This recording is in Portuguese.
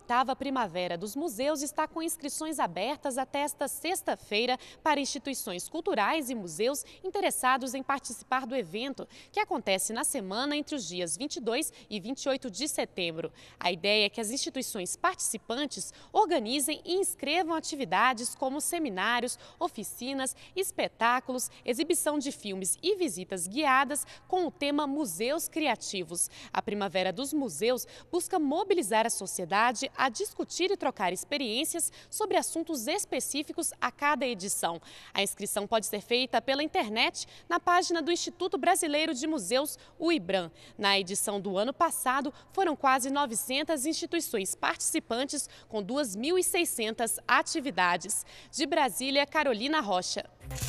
18ª Primavera dos Museus está com inscrições abertas até esta sexta-feira para instituições culturais e museus interessados em participar do evento, que acontece na semana entre os dias 22 e 28 de setembro. A ideia é que as instituições participantes organizem e inscrevam atividades como seminários, oficinas, espetáculos, exibição de filmes e visitas guiadas com o tema Museus Criativos. A Primavera dos Museus busca mobilizar a sociedade a discutir e trocar experiências sobre assuntos específicos a cada edição. A inscrição pode ser feita pela internet na página do Instituto Brasileiro de Museus, o IBRAM. Na edição do ano passado, foram quase 900 instituições participantes com 2.600 atividades. De Brasília, Carolina Rocha.